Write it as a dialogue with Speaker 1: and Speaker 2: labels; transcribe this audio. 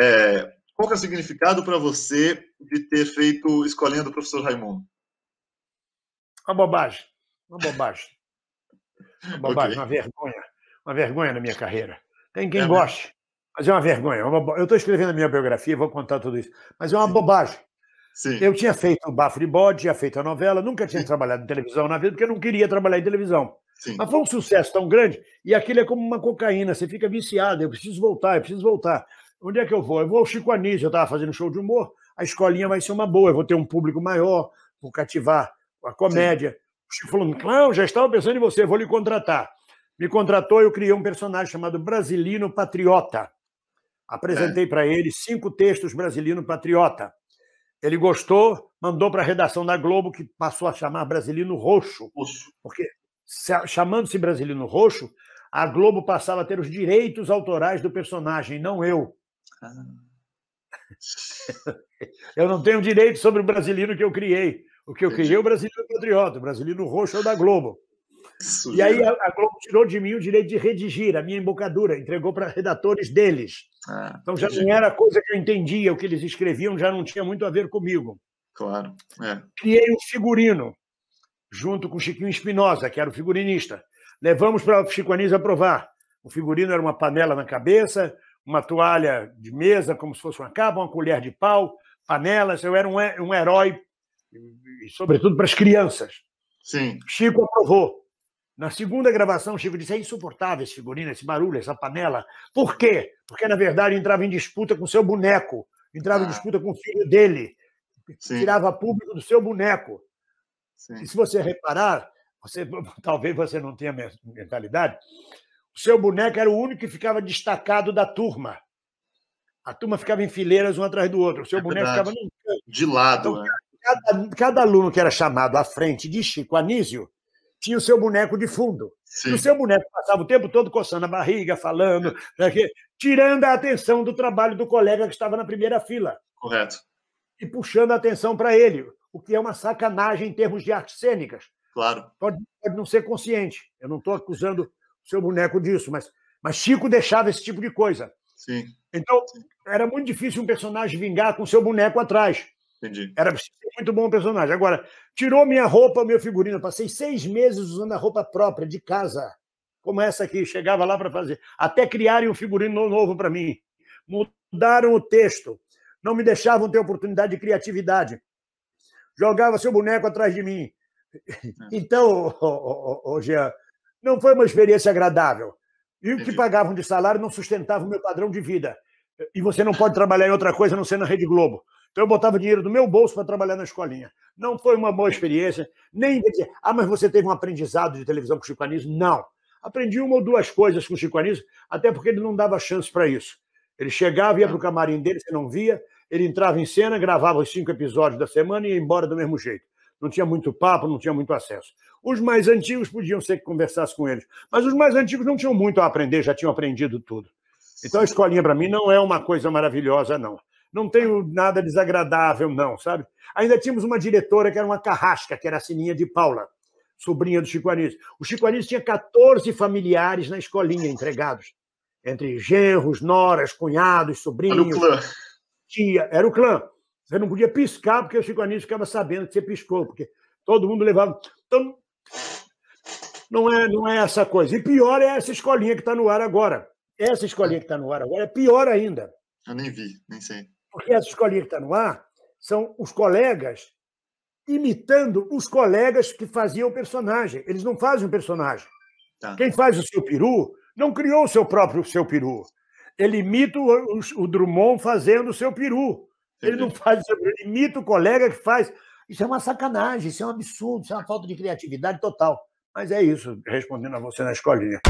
Speaker 1: É, qual é o significado para você de ter feito escolhendo o professor Raimundo? Uma bobagem. Uma bobagem. Uma bobagem, okay. uma vergonha. Uma vergonha na minha carreira. Tem quem é goste, mesmo. mas é uma vergonha. Uma Eu estou escrevendo a minha biografia, vou contar tudo isso, mas é uma Sim. bobagem. Sim. Eu tinha feito o Bafo de Bode, tinha feito a novela, nunca tinha Sim. trabalhado em televisão na vida, porque eu não queria trabalhar em televisão. Sim. Mas foi um sucesso tão grande, e aquilo é como uma cocaína, você fica viciado, eu preciso voltar, eu preciso voltar. Onde é que eu vou? Eu vou ao Chico Anísio, eu estava fazendo show de humor, a escolinha vai ser uma boa, eu vou ter um público maior, vou cativar a comédia. Sim. O Chico falou, Clão, já estava pensando em você, vou lhe contratar. Me contratou e eu criei um personagem chamado Brasilino Patriota. Apresentei é. para ele cinco textos Brasilino Patriota. Ele gostou, mandou para a redação da Globo, que passou a chamar Brasilino Roxo. Porque, chamando-se Brasilino Roxo, a Globo passava a ter os direitos autorais do personagem, não eu. Ah. Eu não tenho direito sobre o brasileiro que eu criei. O que eu criei é o brasileiro patriota, o brasileiro roxo é da Globo. e aí a, Globo tirou de mim o direito de redigir a minha embocadura, entregou para redatores deles. Ah, então já não era coisa que eu entendia, o que eles escreviam já não tinha muito a ver comigo. Claro. É. Criei um figurino, junto com Chiquinho Espinosa, que era o figurinista. Levamos para o Chico Anísio aprovar. O figurino era uma panela na cabeça, uma toalha de mesa, como se fosse uma capa, uma colher de pau, panelas. Eu era um, um herói, sobretudo para as crianças. Sim. Chico aprovou. Na segunda gravação, Chico disse: é insuportável esse figurino, esse barulho, essa panela. Por quê? Porque, na verdade, entrava em disputa com seu boneco, entrava em ah. disputa com o filho dele, Sim. tirava público do seu boneco. Sim. E se você reparar, você, talvez você não tenha mentalidade, seu boneco era o único que ficava destacado da turma. A turma ficava em fileiras um atrás do outro. O seu é boneco verdade. ficava no... de lado. Então, né? cada, cada, aluno que era chamado à frente de Chico Anísio tinha o seu boneco de fundo. Sim. E o seu boneco passava o tempo todo coçando a barriga, falando, é. tirando a atenção do trabalho do colega que estava na primeira fila. Correto. E puxando a atenção para ele, o que é uma sacanagem em termos de artes cênicas. Claro. Pode, pode não ser consciente. Eu não estou acusando seu boneco disso, mas, mas Chico deixava esse tipo de coisa. Sim. Então, Sim. era muito difícil um personagem vingar com seu boneco atrás. Entendi. Era muito bom o personagem. Agora, tirou minha roupa, meu figurino. passei seis meses usando a roupa própria, de casa, como essa aqui. Chegava lá para fazer. Até criarem um figurino novo para mim. Mudaram o texto. Não me deixavam ter oportunidade de criatividade. Jogava seu boneco atrás de mim. É. Então, oh, oh, oh, Jean, não foi uma experiência agradável. E o que pagavam de salário não sustentava o meu padrão de vida. E você não pode trabalhar em outra coisa a não ser na Rede Globo. Então eu botava dinheiro do meu bolso para trabalhar na escolinha. Não foi uma boa experiência, nem dizer, ah, mas você teve um aprendizado de televisão com o Chico Anísio? Não. Aprendi uma ou duas coisas com o Chico Anísio, até porque ele não dava chance para isso. Ele chegava, ia para o camarim dele, você não via, ele entrava em cena, gravava os cinco episódios da semana e ia embora do mesmo jeito não tinha muito papo, não tinha muito acesso. Os mais antigos podiam ser que conversasse com eles, mas os mais antigos não tinham muito a aprender, já tinham aprendido tudo. Então a escolinha para mim não é uma coisa maravilhosa, não. Não tenho nada desagradável, não, sabe? Ainda tínhamos uma diretora que era uma carrasca, que era a Sininha de Paula, sobrinha do Chico Anísio. O Chico Anísio tinha 14 familiares na escolinha entregados, entre genros, noras, cunhados, sobrinhos. Era o clã. Tia, era o clã. Você não podia piscar, porque o Chico Anísio ficava sabendo que você piscou, porque todo mundo levava. Então, não é, não é essa coisa. E pior é essa escolinha que está no ar agora. Essa escolinha que está no ar agora é pior ainda. Eu nem vi, nem sei. Porque essa escolinha que está no ar são os colegas imitando os colegas que faziam o personagem. Eles não fazem o personagem. Tá. Quem faz o seu peru não criou o seu próprio seu peru. Ele imita o, o, o Drummond fazendo o seu peru. Ele não faz isso, ele imita o colega que faz. Isso é uma sacanagem, isso é um absurdo, isso é uma falta de criatividade total. Mas é isso, respondendo a você na escolinha.